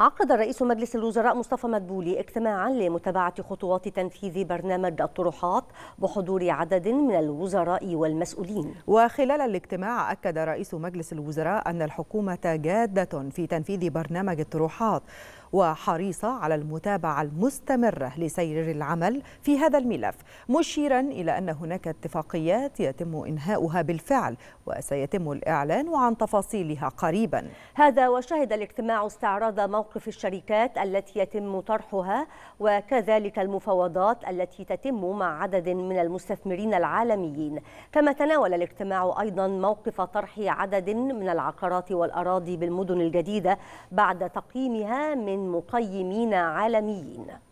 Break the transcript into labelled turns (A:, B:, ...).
A: عقد رئيس مجلس الوزراء مصطفى مدبولي اجتماعا لمتابعة خطوات تنفيذ برنامج
B: الطروحات
A: بحضور عدد من الوزراء
B: والمسؤولين وخلال الاجتماع أكد رئيس مجلس الوزراء أن الحكومة جادة في تنفيذ برنامج الطروحات وحريصة على المتابعة المستمرة لسير العمل في هذا الملف مشيرا إلى أن هناك اتفاقيات يتم إنهاؤها بالفعل وسيتم الإعلان عن تفاصيلها قريبا هذا وشهد الاجتماع
A: استعراض موقع موقف الشركات التي يتم طرحها وكذلك المفاوضات التي تتم مع عدد من المستثمرين العالميين كما تناول الاجتماع أيضا موقف طرح عدد من العقارات والأراضي بالمدن الجديدة بعد تقييمها من مقيمين عالميين